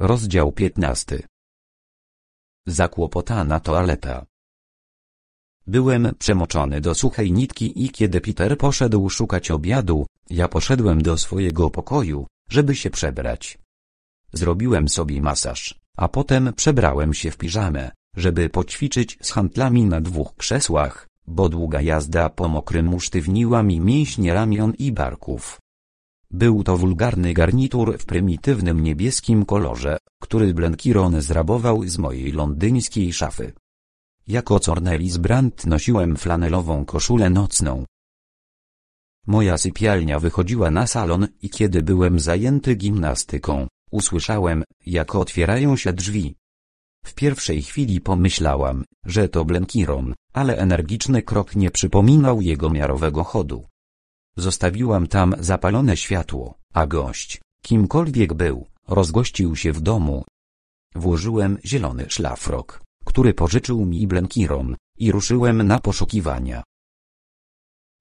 Rozdział 15. Zakłopotana toaleta. Byłem przemoczony do suchej nitki i kiedy Peter poszedł szukać obiadu, ja poszedłem do swojego pokoju, żeby się przebrać. Zrobiłem sobie masaż, a potem przebrałem się w piżamę, żeby poćwiczyć z handlami na dwóch krzesłach, bo długa jazda po mokrym usztywniła mi mięśnie ramion i barków. Był to wulgarny garnitur w prymitywnym niebieskim kolorze, który Blenkiron zrabował z mojej londyńskiej szafy. Jako Cornelis Brandt nosiłem flanelową koszulę nocną. Moja sypialnia wychodziła na salon i kiedy byłem zajęty gimnastyką, usłyszałem, jak otwierają się drzwi. W pierwszej chwili pomyślałam, że to Blenkiron, ale energiczny krok nie przypominał jego miarowego chodu. Zostawiłam tam zapalone światło, a gość, kimkolwiek był, rozgościł się w domu. Włożyłem zielony szlafrok, który pożyczył mi Blenkiron, i ruszyłem na poszukiwania.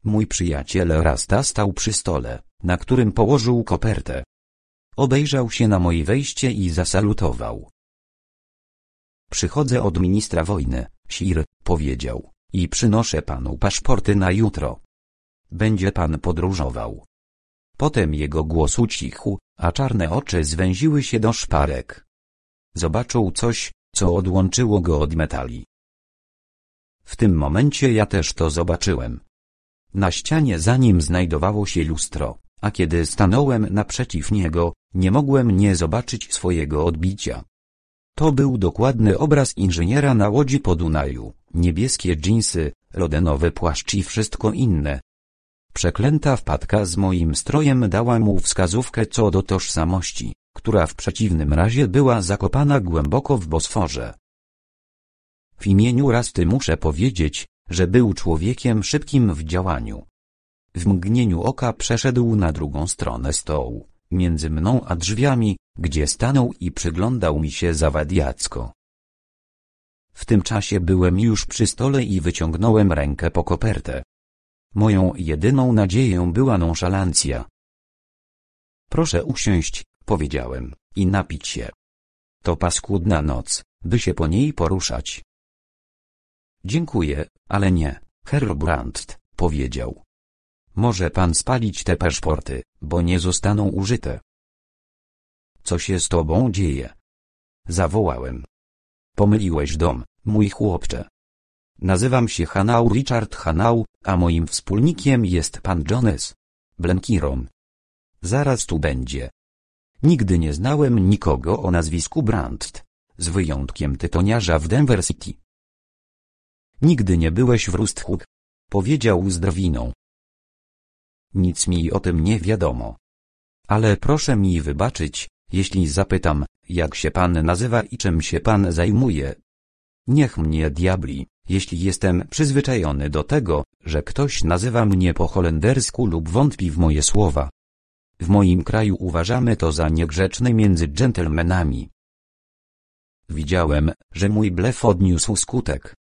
Mój przyjaciel Rasta stał przy stole, na którym położył kopertę. Obejrzał się na moje wejście i zasalutował. Przychodzę od ministra wojny, Sir, powiedział, i przynoszę panu paszporty na jutro. Będzie pan podróżował. Potem jego głos ucichł, a czarne oczy zwęziły się do szparek. Zobaczył coś, co odłączyło go od metali. W tym momencie ja też to zobaczyłem. Na ścianie za nim znajdowało się lustro, a kiedy stanąłem naprzeciw niego, nie mogłem nie zobaczyć swojego odbicia. To był dokładny obraz inżyniera na łodzi po Dunaju, niebieskie dżinsy, lodenowy płaszcz i wszystko inne, Przeklęta wpadka z moim strojem dała mu wskazówkę co do tożsamości, która w przeciwnym razie była zakopana głęboko w Bosforze. W imieniu Rasty muszę powiedzieć, że był człowiekiem szybkim w działaniu. W mgnieniu oka przeszedł na drugą stronę stołu, między mną a drzwiami, gdzie stanął i przyglądał mi się zawadiacko. W tym czasie byłem już przy stole i wyciągnąłem rękę po kopertę. Moją jedyną nadzieją była nonszalancja. Proszę usiąść, powiedziałem, i napić się. To paskudna noc, by się po niej poruszać. Dziękuję, ale nie, Herr Brandt, powiedział. Może pan spalić te paszporty, bo nie zostaną użyte. Co się z tobą dzieje? Zawołałem. Pomyliłeś dom, mój chłopcze. Nazywam się Hanau Richard Hanau, a moim wspólnikiem jest pan Jones. Blenkiron. Zaraz tu będzie. Nigdy nie znałem nikogo o nazwisku Brandt, z wyjątkiem tytoniarza w Denver City. Nigdy nie byłeś w Rusthuk, powiedział z drwiną. Nic mi o tym nie wiadomo. Ale proszę mi wybaczyć, jeśli zapytam, jak się pan nazywa i czym się pan zajmuje. Niech mnie diabli. Jeśli jestem przyzwyczajony do tego, że ktoś nazywa mnie po holendersku lub wątpi w moje słowa. W moim kraju uważamy to za niegrzeczne między dżentelmenami. Widziałem, że mój blef odniósł skutek.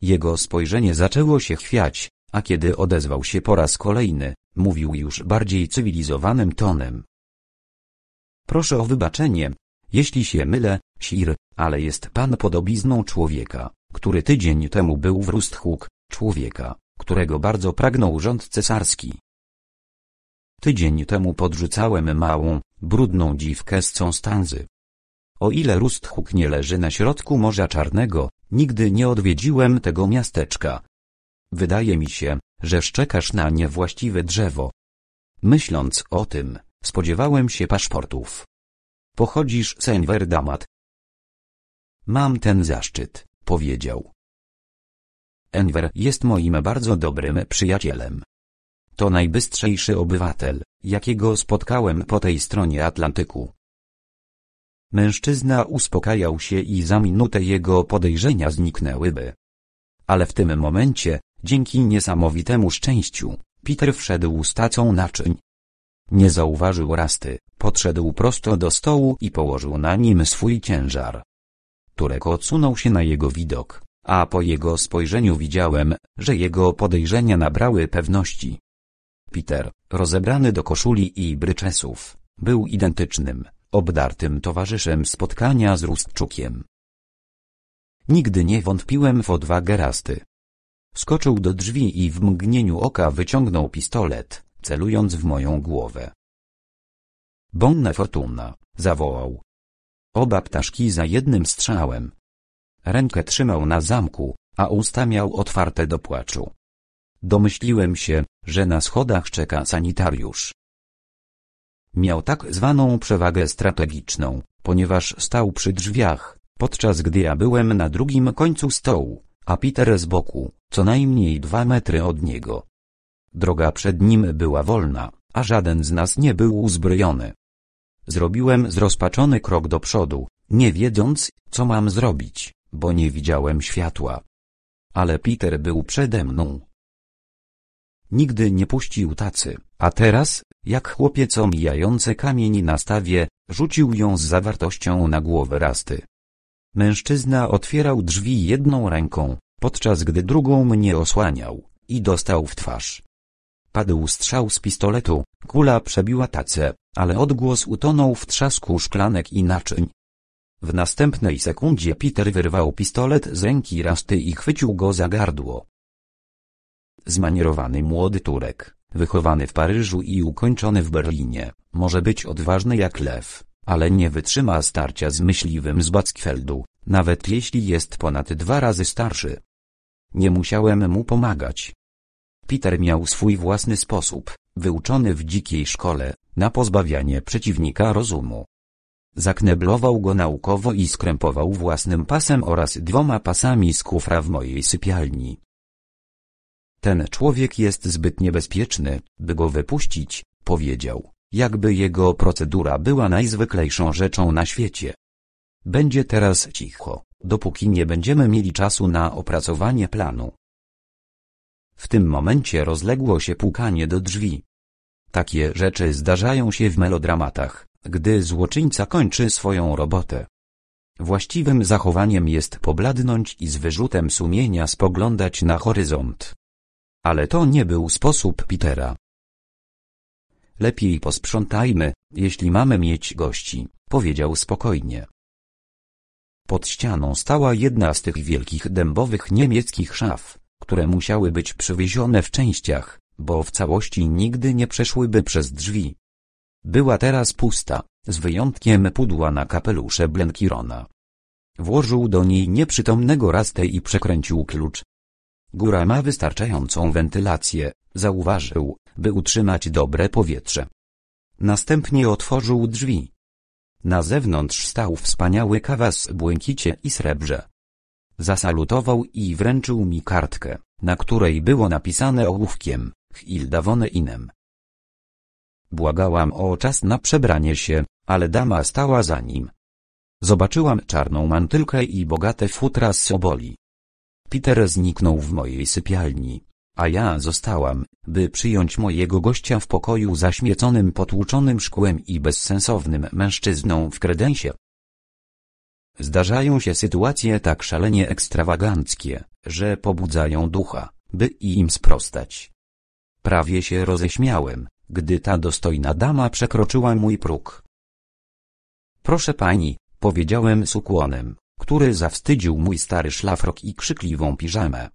Jego spojrzenie zaczęło się chwiać, a kiedy odezwał się po raz kolejny, mówił już bardziej cywilizowanym tonem. Proszę o wybaczenie, jeśli się mylę, Sir, ale jest pan podobizną człowieka który tydzień temu był w Rusthuk, człowieka, którego bardzo pragnął rząd cesarski. Tydzień temu podrzucałem małą, brudną dziwkę z Constanzy. O ile Rusthuk nie leży na środku Morza Czarnego, nigdy nie odwiedziłem tego miasteczka. Wydaje mi się, że szczekasz na niewłaściwe drzewo. Myśląc o tym, spodziewałem się paszportów. Pochodzisz z Enverdamat. Mam ten zaszczyt. Powiedział. Enver jest moim bardzo dobrym przyjacielem. To najbystrzejszy obywatel, jakiego spotkałem po tej stronie Atlantyku. Mężczyzna uspokajał się i za minutę jego podejrzenia zniknęłyby. Ale w tym momencie, dzięki niesamowitemu szczęściu, Peter wszedł z tacą naczyń. Nie zauważył rasty, podszedł prosto do stołu i położył na nim swój ciężar. Turek odsunął się na jego widok, a po jego spojrzeniu widziałem, że jego podejrzenia nabrały pewności. Peter, rozebrany do koszuli i bryczesów, był identycznym, obdartym towarzyszem spotkania z Rustczukiem. Nigdy nie wątpiłem w odwagę Rasty. Skoczył do drzwi i w mgnieniu oka wyciągnął pistolet, celując w moją głowę. Bonna fortuna, zawołał, Oba ptaszki za jednym strzałem. Rękę trzymał na zamku, a usta miał otwarte do płaczu. Domyśliłem się, że na schodach czeka sanitariusz. Miał tak zwaną przewagę strategiczną, ponieważ stał przy drzwiach, podczas gdy ja byłem na drugim końcu stołu, a Peter z boku, co najmniej dwa metry od niego. Droga przed nim była wolna, a żaden z nas nie był uzbrojony. Zrobiłem zrozpaczony krok do przodu, nie wiedząc, co mam zrobić, bo nie widziałem światła. Ale Peter był przede mną. Nigdy nie puścił tacy, a teraz, jak chłopiec omijający kamień na stawie, rzucił ją z zawartością na głowę rasty. Mężczyzna otwierał drzwi jedną ręką, podczas gdy drugą mnie osłaniał, i dostał w twarz. Padł strzał z pistoletu, kula przebiła tacę, ale odgłos utonął w trzasku szklanek i naczyń. W następnej sekundzie Peter wyrwał pistolet z ręki Rasty i chwycił go za gardło. Zmanierowany młody Turek, wychowany w Paryżu i ukończony w Berlinie, może być odważny jak lew, ale nie wytrzyma starcia z myśliwym z Batzkfeldu, nawet jeśli jest ponad dwa razy starszy. Nie musiałem mu pomagać, Peter miał swój własny sposób, wyuczony w dzikiej szkole, na pozbawianie przeciwnika rozumu. Zakneblował go naukowo i skrępował własnym pasem oraz dwoma pasami z kufra w mojej sypialni. Ten człowiek jest zbyt niebezpieczny, by go wypuścić, powiedział, jakby jego procedura była najzwyklejszą rzeczą na świecie. Będzie teraz cicho, dopóki nie będziemy mieli czasu na opracowanie planu. W tym momencie rozległo się pukanie do drzwi. Takie rzeczy zdarzają się w melodramatach, gdy złoczyńca kończy swoją robotę. Właściwym zachowaniem jest pobladnąć i z wyrzutem sumienia spoglądać na horyzont. Ale to nie był sposób Petera. Lepiej posprzątajmy, jeśli mamy mieć gości, powiedział spokojnie. Pod ścianą stała jedna z tych wielkich dębowych niemieckich szaf które musiały być przywiezione w częściach, bo w całości nigdy nie przeszłyby przez drzwi. Była teraz pusta, z wyjątkiem pudła na kapelusze Blenkirona. Włożył do niej nieprzytomnego rastę i przekręcił klucz. Góra ma wystarczającą wentylację, zauważył, by utrzymać dobre powietrze. Następnie otworzył drzwi. Na zewnątrz stał wspaniały kawas błękicie i srebrze. Zasalutował i wręczył mi kartkę, na której było napisane ołówkiem, Hilda von Inem. Błagałam o czas na przebranie się, ale dama stała za nim. Zobaczyłam czarną mantylkę i bogate futra z soboli. Peter zniknął w mojej sypialni, a ja zostałam, by przyjąć mojego gościa w pokoju zaśmieconym potłuczonym szkłem i bezsensownym mężczyzną w kredensie. Zdarzają się sytuacje tak szalenie ekstrawaganckie, że pobudzają ducha, by im sprostać. Prawie się roześmiałem, gdy ta dostojna dama przekroczyła mój próg. Proszę pani, powiedziałem z ukłonem, który zawstydził mój stary szlafrok i krzykliwą piżamę.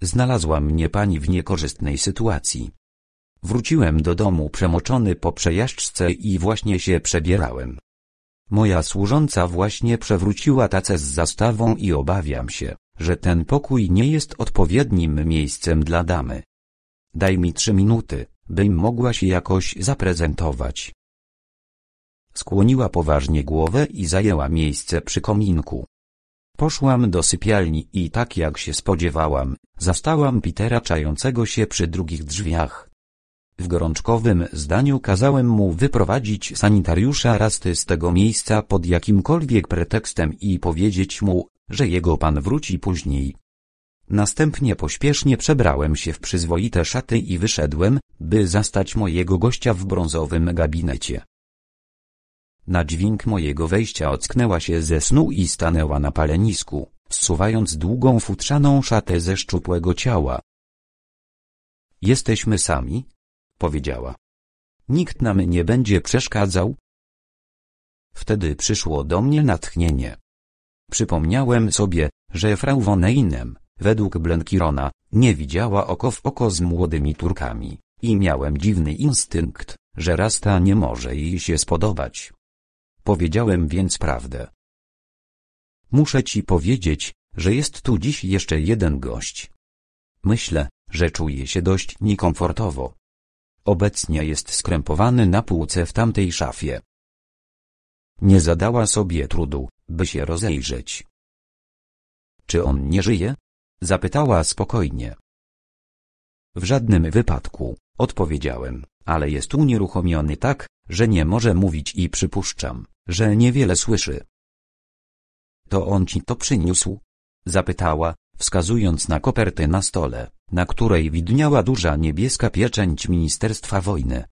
Znalazła mnie pani w niekorzystnej sytuacji. Wróciłem do domu przemoczony po przejażdżce i właśnie się przebierałem, Moja służąca właśnie przewróciła tacę z zastawą i obawiam się, że ten pokój nie jest odpowiednim miejscem dla damy. Daj mi trzy minuty, bym mogła się jakoś zaprezentować. Skłoniła poważnie głowę i zajęła miejsce przy kominku. Poszłam do sypialni i tak jak się spodziewałam, zastałam Petera czającego się przy drugich drzwiach. W gorączkowym zdaniu kazałem mu wyprowadzić sanitariusza rasty z tego miejsca pod jakimkolwiek pretekstem i powiedzieć mu, że jego pan wróci później. Następnie pośpiesznie przebrałem się w przyzwoite szaty i wyszedłem, by zastać mojego gościa w brązowym gabinecie. Na dźwięk mojego wejścia ocknęła się ze snu i stanęła na palenisku, zsuwając długą futrzaną szatę ze szczupłego ciała. Jesteśmy sami, Powiedziała. Nikt nam nie będzie przeszkadzał. Wtedy przyszło do mnie natchnienie. Przypomniałem sobie, że frau von Einem, według Blenkirona, nie widziała oko w oko z młodymi Turkami, i miałem dziwny instynkt, że Rasta nie może jej się spodobać. Powiedziałem więc prawdę. Muszę ci powiedzieć, że jest tu dziś jeszcze jeden gość. Myślę, że czuję się dość niekomfortowo. Obecnie jest skrępowany na półce w tamtej szafie. Nie zadała sobie trudu, by się rozejrzeć. Czy on nie żyje? Zapytała spokojnie. W żadnym wypadku, odpowiedziałem, ale jest unieruchomiony tak, że nie może mówić i przypuszczam, że niewiele słyszy. To on ci to przyniósł? Zapytała, wskazując na kopertę na stole na której widniała duża niebieska pieczęć Ministerstwa Wojny.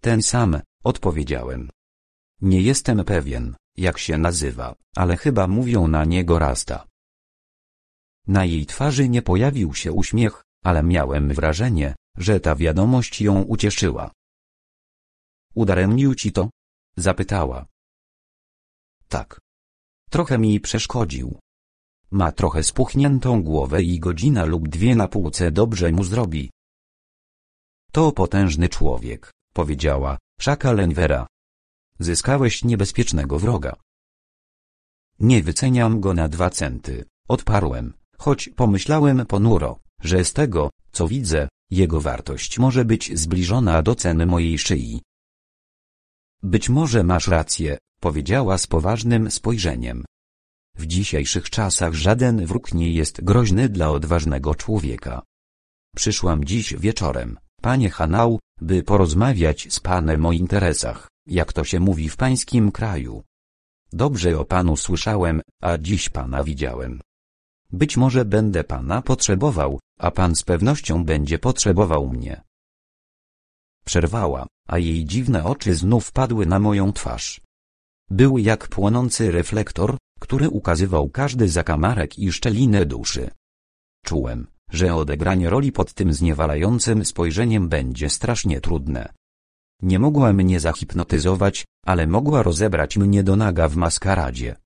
Ten sam, odpowiedziałem. Nie jestem pewien, jak się nazywa, ale chyba mówią na niego Rasta. Na jej twarzy nie pojawił się uśmiech, ale miałem wrażenie, że ta wiadomość ją ucieszyła. Udaremnił ci to? Zapytała. Tak. Trochę mi przeszkodził. Ma trochę spuchniętą głowę i godzina lub dwie na półce dobrze mu zrobi. To potężny człowiek, powiedziała, szaka Lenwera. Zyskałeś niebezpiecznego wroga. Nie wyceniam go na dwa centy, odparłem, choć pomyślałem ponuro, że z tego, co widzę, jego wartość może być zbliżona do ceny mojej szyi. Być może masz rację, powiedziała z poważnym spojrzeniem, w dzisiejszych czasach żaden wróg nie jest groźny dla odważnego człowieka. Przyszłam dziś wieczorem, panie Hanał, by porozmawiać z panem o interesach, jak to się mówi w pańskim kraju. Dobrze o panu słyszałem, a dziś pana widziałem. Być może będę pana potrzebował, a pan z pewnością będzie potrzebował mnie. Przerwała, a jej dziwne oczy znów padły na moją twarz. Były jak płonący reflektor, który ukazywał każdy zakamarek i szczelinę duszy. Czułem, że odegranie roli pod tym zniewalającym spojrzeniem będzie strasznie trudne. Nie mogła mnie zahipnotyzować, ale mogła rozebrać mnie do naga w maskaradzie.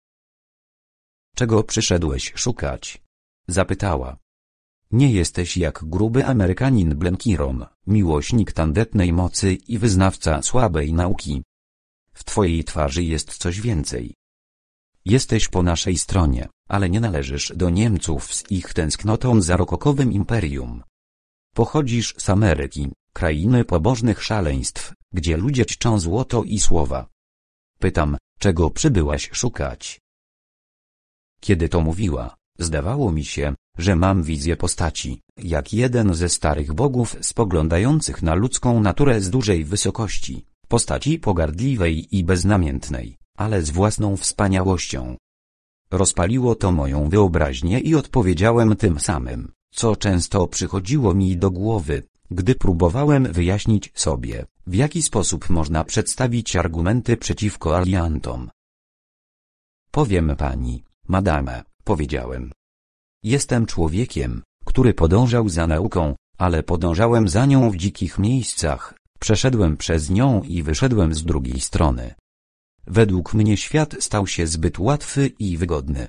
Czego przyszedłeś szukać? Zapytała. Nie jesteś jak gruby Amerykanin Blenkiron, miłośnik tandetnej mocy i wyznawca słabej nauki. W twojej twarzy jest coś więcej. Jesteś po naszej stronie, ale nie należysz do Niemców z ich tęsknotą za rokokowym imperium. Pochodzisz z Ameryki, krainy pobożnych szaleństw, gdzie ludzie czczą złoto i słowa. Pytam, czego przybyłaś szukać? Kiedy to mówiła, zdawało mi się, że mam wizję postaci, jak jeden ze starych bogów spoglądających na ludzką naturę z dużej wysokości, postaci pogardliwej i beznamiętnej ale z własną wspaniałością. Rozpaliło to moją wyobraźnię i odpowiedziałem tym samym, co często przychodziło mi do głowy, gdy próbowałem wyjaśnić sobie, w jaki sposób można przedstawić argumenty przeciwko aliantom. Powiem pani, madame, powiedziałem. Jestem człowiekiem, który podążał za nauką, ale podążałem za nią w dzikich miejscach, przeszedłem przez nią i wyszedłem z drugiej strony. Według mnie świat stał się zbyt łatwy i wygodny.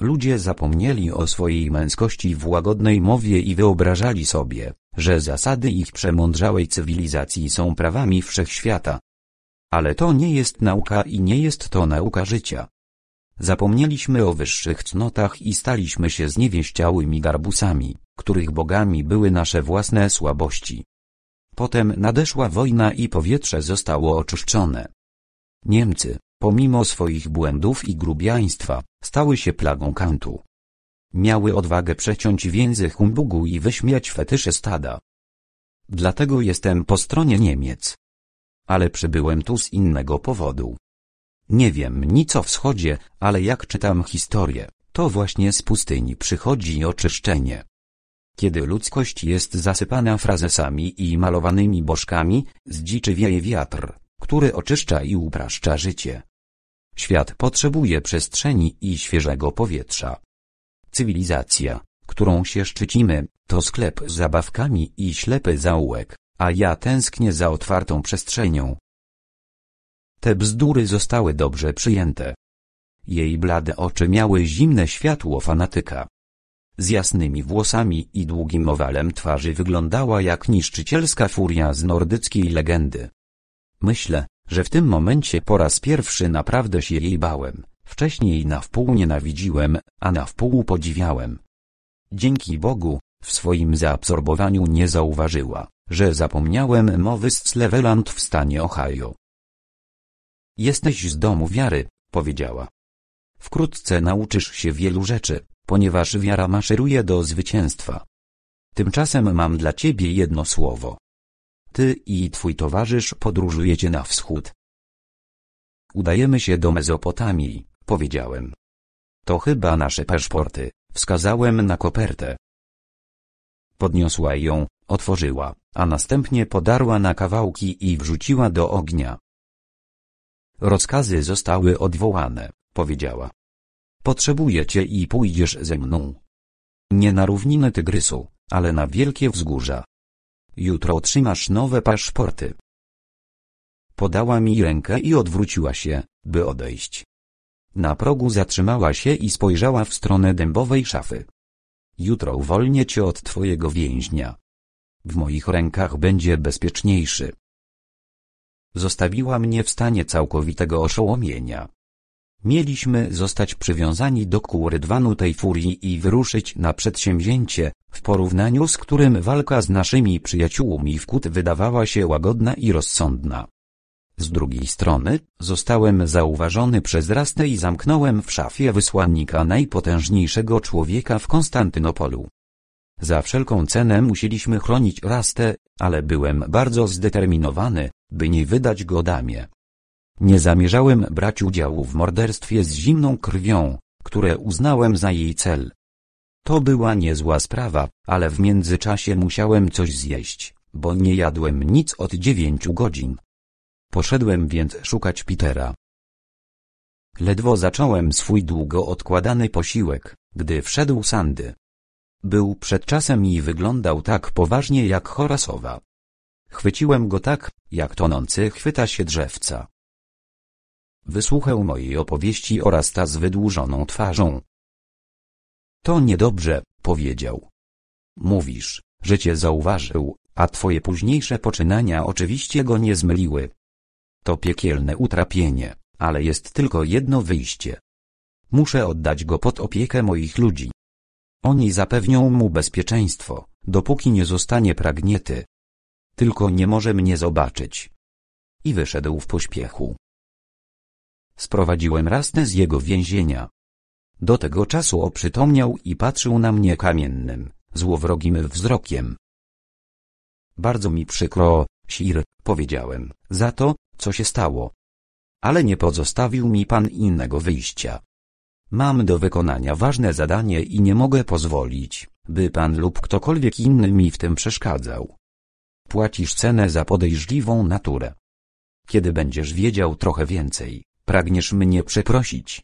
Ludzie zapomnieli o swojej męskości w łagodnej mowie i wyobrażali sobie, że zasady ich przemądrzałej cywilizacji są prawami wszechświata. Ale to nie jest nauka i nie jest to nauka życia. Zapomnieliśmy o wyższych cnotach i staliśmy się zniewieściałymi garbusami, których bogami były nasze własne słabości. Potem nadeszła wojna i powietrze zostało oczyszczone. Niemcy, pomimo swoich błędów i grubiaństwa, stały się plagą kantu. Miały odwagę przeciąć więzy humbugu i wyśmiać fetysze stada. Dlatego jestem po stronie Niemiec. Ale przybyłem tu z innego powodu. Nie wiem nic o wschodzie, ale jak czytam historię, to właśnie z pustyni przychodzi oczyszczenie. Kiedy ludzkość jest zasypana frazesami i malowanymi bożkami, z wieje wiatr, który oczyszcza i upraszcza życie. Świat potrzebuje przestrzeni i świeżego powietrza. Cywilizacja, którą się szczycimy, to sklep z zabawkami i ślepy zaułek, a ja tęsknię za otwartą przestrzenią. Te bzdury zostały dobrze przyjęte. Jej blade oczy miały zimne światło fanatyka. Z jasnymi włosami i długim owalem twarzy wyglądała jak niszczycielska furia z nordyckiej legendy. Myślę, że w tym momencie po raz pierwszy naprawdę się jej bałem. Wcześniej na wpół nienawidziłem, a na wpół podziwiałem. Dzięki Bogu, w swoim zaabsorbowaniu nie zauważyła, że zapomniałem mowy z Cleveland w stanie Ohio. Jesteś z domu wiary, powiedziała. Wkrótce nauczysz się wielu rzeczy, ponieważ wiara maszeruje do zwycięstwa. Tymczasem mam dla ciebie jedno słowo, ty i twój towarzysz podróżujecie na wschód. Udajemy się do Mezopotamii, powiedziałem. To chyba nasze paszporty, wskazałem na kopertę. Podniosła ją, otworzyła, a następnie podarła na kawałki i wrzuciła do ognia. Rozkazy zostały odwołane, powiedziała. Potrzebujecie i pójdziesz ze mną. Nie na równinę Tygrysu, ale na wielkie wzgórza. Jutro otrzymasz nowe paszporty. Podała mi rękę i odwróciła się, by odejść. Na progu zatrzymała się i spojrzała w stronę dębowej szafy. Jutro uwolnię cię od twojego więźnia. W moich rękach będzie bezpieczniejszy. Zostawiła mnie w stanie całkowitego oszołomienia. Mieliśmy zostać przywiązani do kół rydwanu tej furii i wyruszyć na przedsięwzięcie, w porównaniu z którym walka z naszymi przyjaciółmi w kut wydawała się łagodna i rozsądna. Z drugiej strony, zostałem zauważony przez Rastę i zamknąłem w szafie wysłannika najpotężniejszego człowieka w Konstantynopolu. Za wszelką cenę musieliśmy chronić Rastę, ale byłem bardzo zdeterminowany, by nie wydać go damie. Nie zamierzałem brać udziału w morderstwie z zimną krwią, które uznałem za jej cel. To była niezła sprawa, ale w międzyczasie musiałem coś zjeść, bo nie jadłem nic od dziewięciu godzin. Poszedłem więc szukać Petera. Ledwo zacząłem swój długo odkładany posiłek, gdy wszedł Sandy. Był przed czasem i wyglądał tak poważnie jak Horasowa. Chwyciłem go tak, jak tonący chwyta się drzewca. Wysłuchał mojej opowieści oraz ta z wydłużoną twarzą. To niedobrze, powiedział. Mówisz, że cię zauważył, a twoje późniejsze poczynania oczywiście go nie zmyliły. To piekielne utrapienie, ale jest tylko jedno wyjście. Muszę oddać go pod opiekę moich ludzi. Oni zapewnią mu bezpieczeństwo, dopóki nie zostanie pragniety. Tylko nie może mnie zobaczyć. I wyszedł w pośpiechu. Sprowadziłem rastę z jego więzienia. Do tego czasu oprzytomniał i patrzył na mnie kamiennym, złowrogim wzrokiem. Bardzo mi przykro, Sir, powiedziałem, za to, co się stało. Ale nie pozostawił mi pan innego wyjścia. Mam do wykonania ważne zadanie i nie mogę pozwolić, by pan lub ktokolwiek inny mi w tym przeszkadzał. Płacisz cenę za podejrzliwą naturę. Kiedy będziesz wiedział trochę więcej, Pragniesz mnie przeprosić?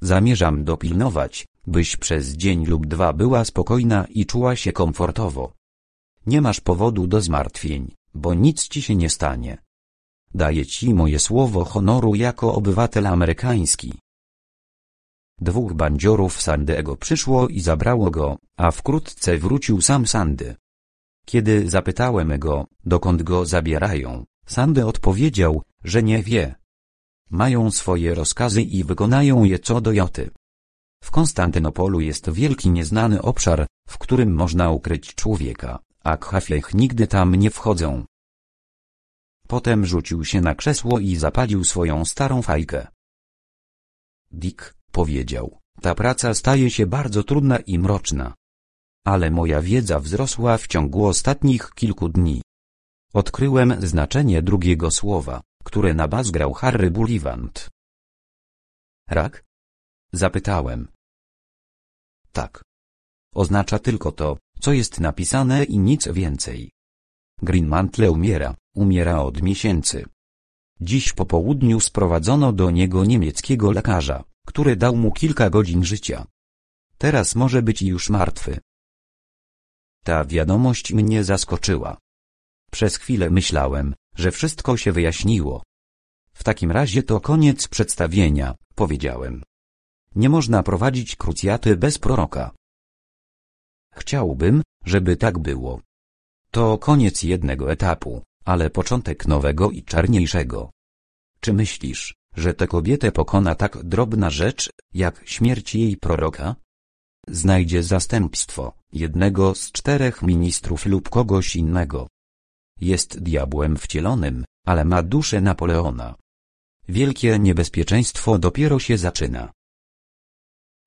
Zamierzam dopilnować, byś przez dzień lub dwa była spokojna i czuła się komfortowo. Nie masz powodu do zmartwień, bo nic ci się nie stanie. Daję ci moje słowo honoru jako obywatel amerykański. Dwóch bandziorów Sandyego przyszło i zabrało go, a wkrótce wrócił sam Sandy. Kiedy zapytałem go, dokąd go zabierają, Sandy odpowiedział, że nie wie. Mają swoje rozkazy i wykonają je co do joty. W Konstantynopolu jest wielki nieznany obszar, w którym można ukryć człowieka, a khafiech nigdy tam nie wchodzą. Potem rzucił się na krzesło i zapalił swoją starą fajkę. Dick, powiedział, ta praca staje się bardzo trudna i mroczna. Ale moja wiedza wzrosła w ciągu ostatnich kilku dni. Odkryłem znaczenie drugiego słowa, które na bas grał Harry Bullivant. Rak? Zapytałem. Tak. Oznacza tylko to, co jest napisane i nic więcej. Greenmantle umiera, umiera od miesięcy. Dziś po południu sprowadzono do niego niemieckiego lekarza, który dał mu kilka godzin życia. Teraz może być już martwy. Ta wiadomość mnie zaskoczyła. Przez chwilę myślałem, że wszystko się wyjaśniło. W takim razie to koniec przedstawienia, powiedziałem. Nie można prowadzić krucjaty bez proroka. Chciałbym, żeby tak było. To koniec jednego etapu, ale początek nowego i czarniejszego. Czy myślisz, że tę kobietę pokona tak drobna rzecz, jak śmierć jej proroka? Znajdzie zastępstwo, jednego z czterech ministrów lub kogoś innego. Jest diabłem wcielonym, ale ma duszę Napoleona. Wielkie niebezpieczeństwo dopiero się zaczyna.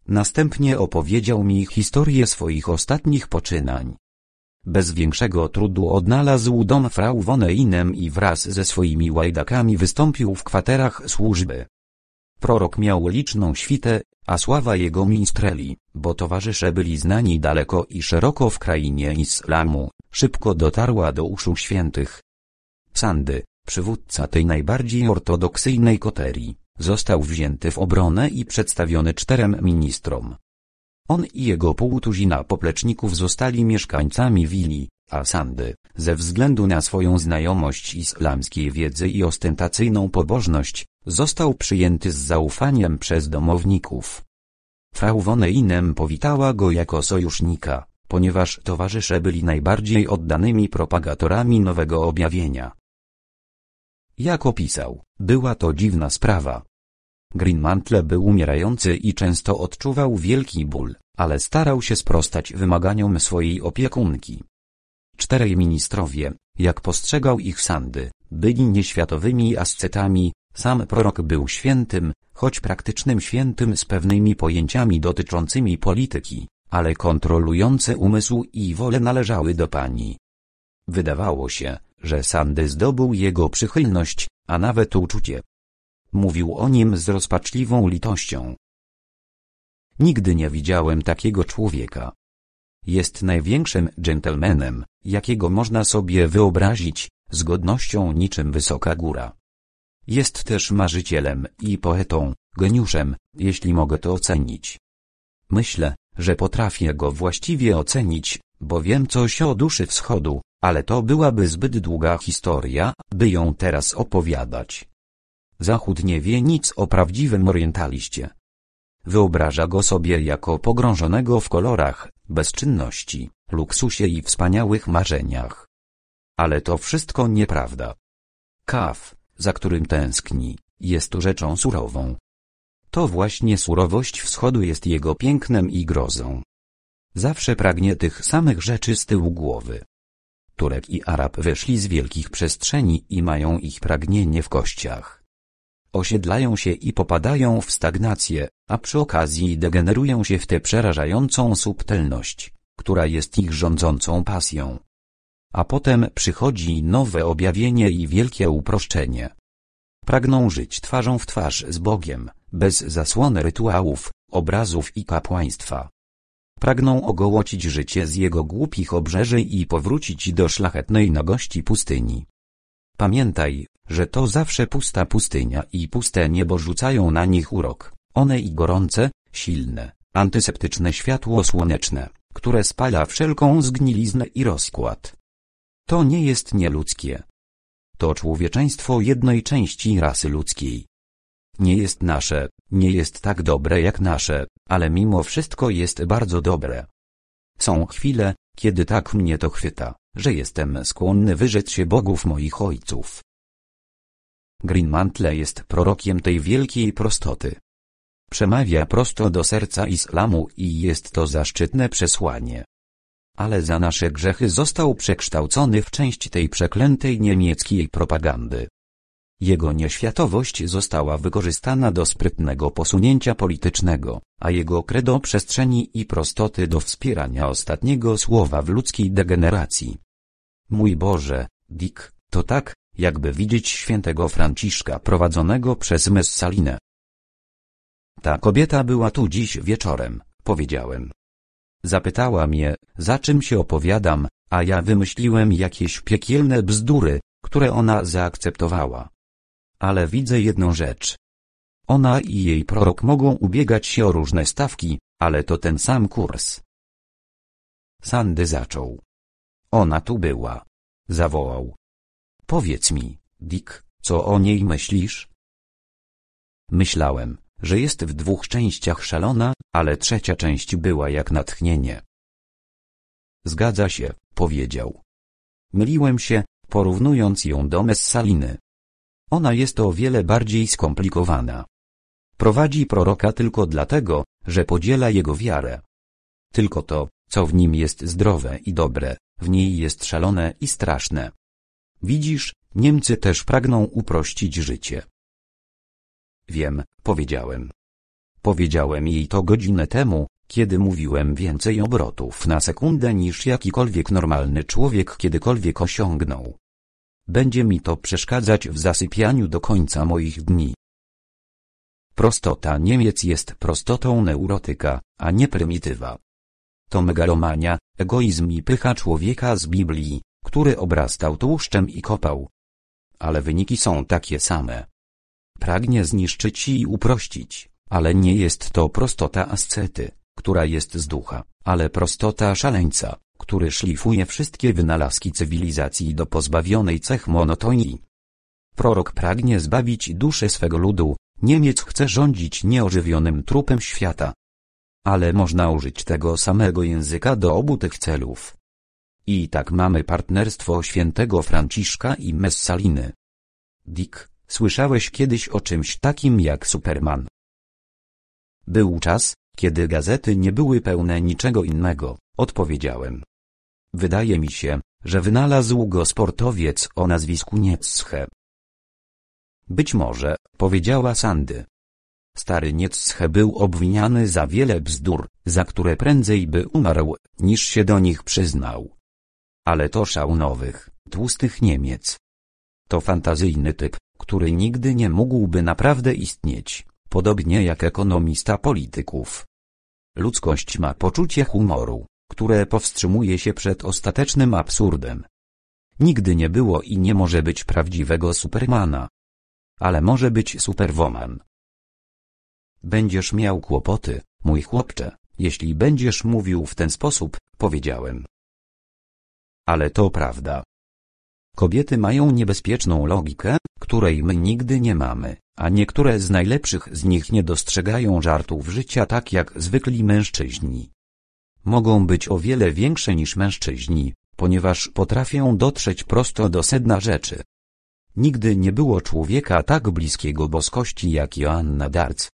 Następnie opowiedział mi historię swoich ostatnich poczynań. Bez większego trudu odnalazł dom Frau von Einem i wraz ze swoimi łajdakami wystąpił w kwaterach służby. Prorok miał liczną świtę, a sława jego minstreli, bo towarzysze byli znani daleko i szeroko w krainie islamu, szybko dotarła do uszu świętych. Sandy, przywódca tej najbardziej ortodoksyjnej koterii, został wzięty w obronę i przedstawiony czterem ministrom. On i jego półtuzina popleczników zostali mieszkańcami willi, a Sandy, ze względu na swoją znajomość islamskiej wiedzy i ostentacyjną pobożność, Został przyjęty z zaufaniem przez domowników. Frau von Einem powitała go jako sojusznika, ponieważ towarzysze byli najbardziej oddanymi propagatorami nowego objawienia. Jak opisał, była to dziwna sprawa. Greenmantle był umierający i często odczuwał wielki ból, ale starał się sprostać wymaganiom swojej opiekunki. Czterej ministrowie, jak postrzegał ich Sandy, byli nieświatowymi ascetami, sam prorok był świętym, choć praktycznym świętym z pewnymi pojęciami dotyczącymi polityki, ale kontrolujące umysł i wolę należały do pani. Wydawało się, że Sandy zdobył jego przychylność, a nawet uczucie. Mówił o nim z rozpaczliwą litością. Nigdy nie widziałem takiego człowieka. Jest największym dżentelmenem, jakiego można sobie wyobrazić, z godnością niczym wysoka góra. Jest też marzycielem i poetą, geniuszem, jeśli mogę to ocenić. Myślę, że potrafię go właściwie ocenić, bo wiem coś o duszy wschodu, ale to byłaby zbyt długa historia, by ją teraz opowiadać. Zachód nie wie nic o prawdziwym orientaliście. Wyobraża go sobie jako pogrążonego w kolorach, bezczynności, luksusie i wspaniałych marzeniach. Ale to wszystko nieprawda. Kaf, za którym tęskni, jest rzeczą surową. To właśnie surowość wschodu jest jego pięknem i grozą. Zawsze pragnie tych samych rzeczy z tyłu głowy. Turek i Arab wyszli z wielkich przestrzeni i mają ich pragnienie w kościach. Osiedlają się i popadają w stagnację, a przy okazji degenerują się w tę przerażającą subtelność, która jest ich rządzącą pasją a potem przychodzi nowe objawienie i wielkie uproszczenie. Pragną żyć twarzą w twarz z Bogiem, bez zasłony rytuałów, obrazów i kapłaństwa. Pragną ogołocić życie z jego głupich obrzeży i powrócić do szlachetnej nagości pustyni. Pamiętaj, że to zawsze pusta pustynia i puste niebo rzucają na nich urok, one i gorące, silne, antyseptyczne światło słoneczne, które spala wszelką zgniliznę i rozkład. To nie jest nieludzkie. To człowieczeństwo jednej części rasy ludzkiej. Nie jest nasze, nie jest tak dobre jak nasze, ale mimo wszystko jest bardzo dobre. Są chwile, kiedy tak mnie to chwyta, że jestem skłonny wyrzec się bogów moich ojców. Greenmantle jest prorokiem tej wielkiej prostoty. Przemawia prosto do serca islamu i jest to zaszczytne przesłanie, ale za nasze grzechy został przekształcony w część tej przeklętej niemieckiej propagandy. Jego nieświatowość została wykorzystana do sprytnego posunięcia politycznego, a jego kredo przestrzeni i prostoty do wspierania ostatniego słowa w ludzkiej degeneracji. Mój Boże, Dick, to tak, jakby widzieć świętego Franciszka prowadzonego przez Messalinę. Ta kobieta była tu dziś wieczorem, powiedziałem. Zapytała mnie, za czym się opowiadam, a ja wymyśliłem jakieś piekielne bzdury, które ona zaakceptowała. Ale widzę jedną rzecz. Ona i jej prorok mogą ubiegać się o różne stawki, ale to ten sam kurs. Sandy zaczął. Ona tu była. Zawołał. Powiedz mi, Dick, co o niej myślisz? Myślałem, że jest w dwóch częściach szalona, ale trzecia część była jak natchnienie. Zgadza się, powiedział. Myliłem się, porównując ją do Messaliny. Ona jest o wiele bardziej skomplikowana. Prowadzi proroka tylko dlatego, że podziela jego wiarę. Tylko to, co w nim jest zdrowe i dobre, w niej jest szalone i straszne. Widzisz, Niemcy też pragną uprościć życie. Wiem, powiedziałem. Powiedziałem jej to godzinę temu, kiedy mówiłem więcej obrotów na sekundę niż jakikolwiek normalny człowiek kiedykolwiek osiągnął. Będzie mi to przeszkadzać w zasypianiu do końca moich dni. Prostota Niemiec jest prostotą neurotyka, a nie prymitywa. To megalomania, egoizm i pycha człowieka z Biblii, który obrastał tłuszczem i kopał. Ale wyniki są takie same. Pragnie zniszczyć i uprościć. Ale nie jest to prostota ascety, która jest z ducha, ale prostota szaleńca, który szlifuje wszystkie wynalazki cywilizacji do pozbawionej cech monotonii. Prorok pragnie zbawić duszę swego ludu, Niemiec chce rządzić nieożywionym trupem świata. Ale można użyć tego samego języka do obu tych celów. I tak mamy partnerstwo świętego Franciszka i Messaliny. Dick, słyszałeś kiedyś o czymś takim jak Superman? Był czas, kiedy gazety nie były pełne niczego innego, odpowiedziałem. Wydaje mi się, że wynalazł go sportowiec o nazwisku Nietzsche. Być może, powiedziała Sandy. Stary Nietzsche był obwiniany za wiele bzdur, za które prędzej by umarł, niż się do nich przyznał. Ale to szał nowych, tłustych Niemiec. To fantazyjny typ, który nigdy nie mógłby naprawdę istnieć. Podobnie jak ekonomista polityków. Ludzkość ma poczucie humoru, które powstrzymuje się przed ostatecznym absurdem. Nigdy nie było i nie może być prawdziwego Supermana. Ale może być Superwoman. Będziesz miał kłopoty, mój chłopcze, jeśli będziesz mówił w ten sposób, powiedziałem. Ale to prawda, Kobiety mają niebezpieczną logikę, której my nigdy nie mamy, a niektóre z najlepszych z nich nie dostrzegają żartów życia tak jak zwykli mężczyźni. Mogą być o wiele większe niż mężczyźni, ponieważ potrafią dotrzeć prosto do sedna rzeczy. Nigdy nie było człowieka tak bliskiego boskości jak Joanna Darc.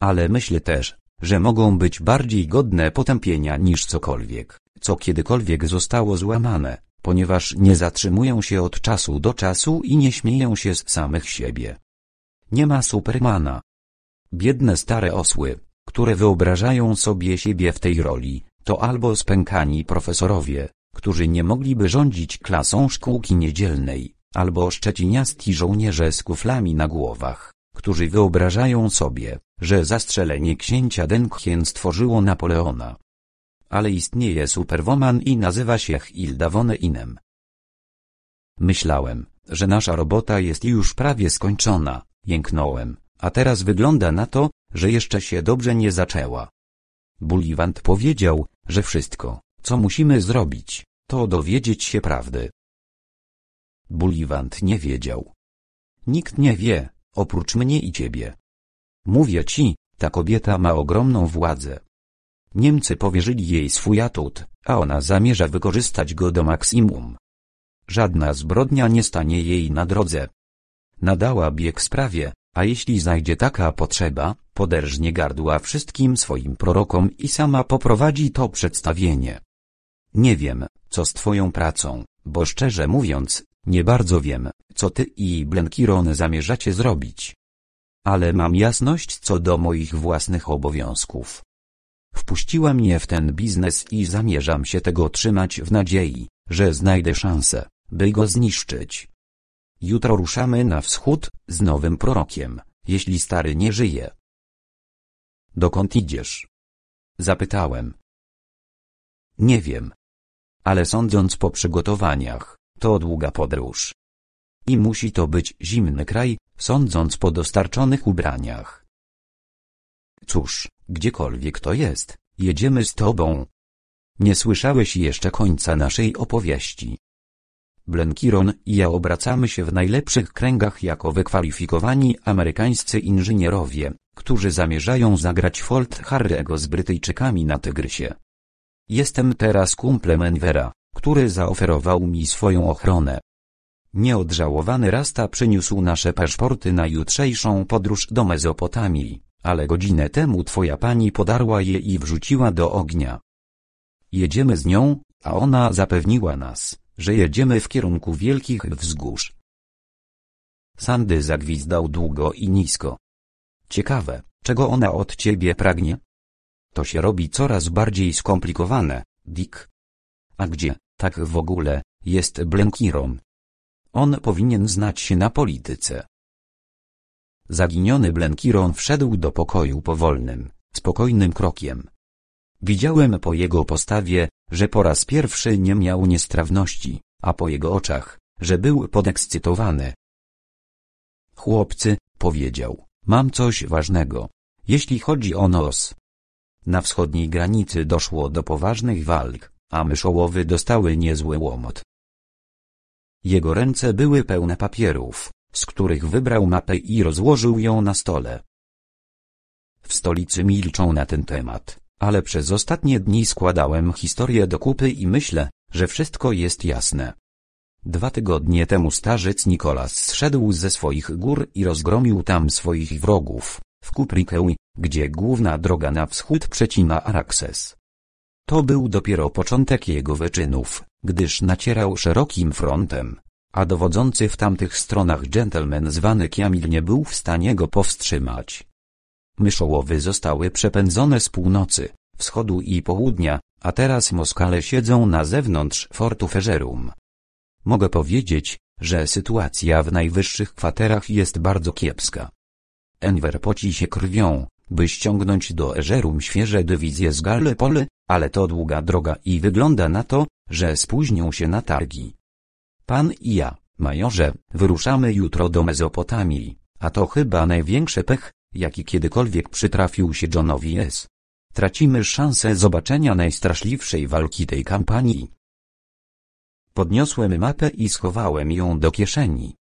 Ale myślę też, że mogą być bardziej godne potępienia niż cokolwiek, co kiedykolwiek zostało złamane ponieważ nie zatrzymują się od czasu do czasu i nie śmieją się z samych siebie. Nie ma Supermana. Biedne stare osły, które wyobrażają sobie siebie w tej roli, to albo spękani profesorowie, którzy nie mogliby rządzić klasą szkółki niedzielnej, albo szczeciniasti żołnierze z kuflami na głowach, którzy wyobrażają sobie, że zastrzelenie księcia Denkhien stworzyło Napoleona ale istnieje Superwoman i nazywa się Hilda von Inem. Myślałem, że nasza robota jest już prawie skończona, jęknąłem, a teraz wygląda na to, że jeszcze się dobrze nie zaczęła. Buliwant powiedział, że wszystko, co musimy zrobić, to dowiedzieć się prawdy. Buliwant nie wiedział. Nikt nie wie, oprócz mnie i ciebie. Mówię ci, ta kobieta ma ogromną władzę. Niemcy powierzyli jej swój atut, a ona zamierza wykorzystać go do maksimum. Żadna zbrodnia nie stanie jej na drodze. Nadała bieg sprawie, a jeśli znajdzie taka potrzeba, poderżnie gardła wszystkim swoim prorokom i sama poprowadzi to przedstawienie. Nie wiem, co z twoją pracą, bo szczerze mówiąc, nie bardzo wiem, co ty i Blenkiron zamierzacie zrobić. Ale mam jasność co do moich własnych obowiązków. Wpuściła mnie w ten biznes i zamierzam się tego trzymać w nadziei, że znajdę szansę, by go zniszczyć. Jutro ruszamy na wschód, z nowym prorokiem, jeśli stary nie żyje. Dokąd idziesz? Zapytałem. Nie wiem. Ale sądząc po przygotowaniach, to długa podróż. I musi to być zimny kraj, sądząc po dostarczonych ubraniach. Cóż, gdziekolwiek to jest, jedziemy z tobą. Nie słyszałeś jeszcze końca naszej opowieści. Blenkiron i ja obracamy się w najlepszych kręgach jako wykwalifikowani amerykańscy inżynierowie, którzy zamierzają zagrać Folt Harry'ego z Brytyjczykami na Tygrysie. Jestem teraz kumplem Envera, który zaoferował mi swoją ochronę. Nieodżałowany Rasta przyniósł nasze paszporty na jutrzejszą podróż do Mezopotamii. Ale godzinę temu twoja pani podarła je i wrzuciła do ognia. Jedziemy z nią, a ona zapewniła nas, że jedziemy w kierunku wielkich wzgórz. Sandy zagwizdał długo i nisko. Ciekawe, czego ona od ciebie pragnie? To się robi coraz bardziej skomplikowane, Dick. A gdzie, tak w ogóle, jest Blenkiron? On powinien znać się na polityce, Zaginiony Blenkiron wszedł do pokoju powolnym, spokojnym krokiem. Widziałem po jego postawie, że po raz pierwszy nie miał niestrawności, a po jego oczach, że był podekscytowany. Chłopcy, powiedział, mam coś ważnego. Jeśli chodzi o nos. Na wschodniej granicy doszło do poważnych walk, a myszołowy dostały niezły łomot. Jego ręce były pełne papierów, z których wybrał mapę i rozłożył ją na stole. W stolicy milczą na ten temat, ale przez ostatnie dni składałem historię do kupy i myślę, że wszystko jest jasne. Dwa tygodnie temu starzec Nikolas zszedł ze swoich gór i rozgromił tam swoich wrogów, w Kuprikeui, gdzie główna droga na wschód przecina Arakses. To był dopiero początek jego wyczynów, gdyż nacierał szerokim frontem, a dowodzący w tamtych stronach gentleman zwany Kiamil nie był w stanie go powstrzymać. Myszołowy zostały przepędzone z północy, wschodu i południa, a teraz Moskale siedzą na zewnątrz fortu Feżerum. Mogę powiedzieć, że sytuacja w najwyższych kwaterach jest bardzo kiepska. Enver poci się krwią, by ściągnąć do Eżerum świeże dywizje z Gallipoli, ale to długa droga i wygląda na to, że spóźnią się na targi. Pan i ja, majorze, wyruszamy jutro do Mezopotamii, a to chyba największy pech, jaki kiedykolwiek przytrafił się Johnowi S. Tracimy szansę zobaczenia najstraszliwszej walki tej kampanii. Podniosłem mapę i schowałem ją do kieszeni.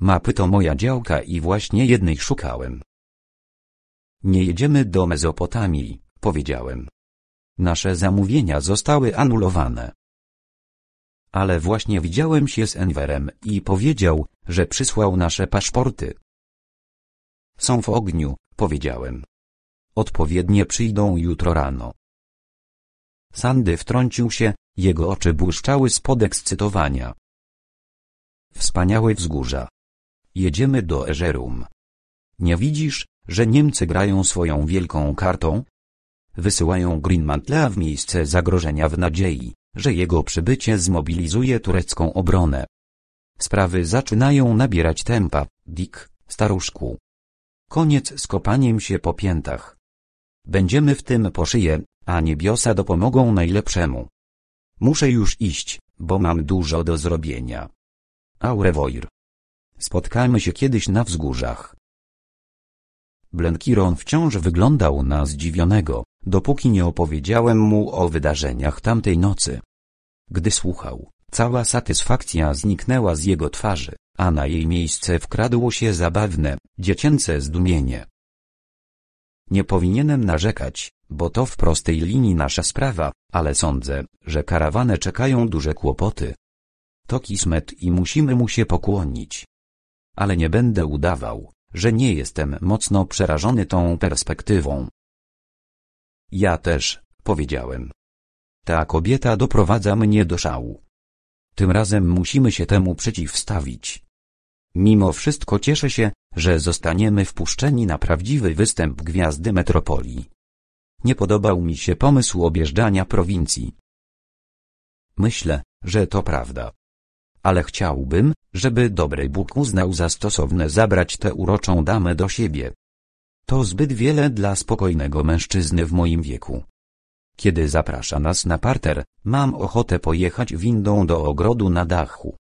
Mapy to moja działka i właśnie jednej szukałem. Nie jedziemy do Mezopotamii, powiedziałem. Nasze zamówienia zostały anulowane ale właśnie widziałem się z Enwerem i powiedział, że przysłał nasze paszporty. Są w ogniu, powiedziałem. Odpowiednie przyjdą jutro rano. Sandy wtrącił się, jego oczy błyszczały z podekscytowania. Wspaniałe wzgórza. Jedziemy do Eżerum. Nie widzisz, że Niemcy grają swoją wielką kartą? Wysyłają Greenmantla w miejsce zagrożenia w nadziei, że jego przybycie zmobilizuje turecką obronę. Sprawy zaczynają nabierać tempa, Dick, staruszku. Koniec z kopaniem się po piętach. Będziemy w tym po szyję, a niebiosa dopomogą najlepszemu. Muszę już iść, bo mam dużo do zrobienia. Aurewoir. Spotkajmy się kiedyś na wzgórzach. Blenkiron wciąż wyglądał na zdziwionego, dopóki nie opowiedziałem mu o wydarzeniach tamtej nocy. Gdy słuchał, cała satysfakcja zniknęła z jego twarzy, a na jej miejsce wkradło się zabawne, dziecięce zdumienie. Nie powinienem narzekać, bo to w prostej linii nasza sprawa, ale sądzę, że karawane czekają duże kłopoty. To kismet i musimy mu się pokłonić. Ale nie będę udawał, że nie jestem mocno przerażony tą perspektywą. Ja też, powiedziałem. Ta kobieta doprowadza mnie do szału. Tym razem musimy się temu przeciwstawić. Mimo wszystko cieszę się, że zostaniemy wpuszczeni na prawdziwy występ gwiazdy metropolii. Nie podobał mi się pomysł objeżdżania prowincji. Myślę, że to prawda ale chciałbym, żeby dobry Bóg uznał za stosowne zabrać tę uroczą damę do siebie. To zbyt wiele dla spokojnego mężczyzny w moim wieku. Kiedy zaprasza nas na parter, mam ochotę pojechać windą do ogrodu na dachu.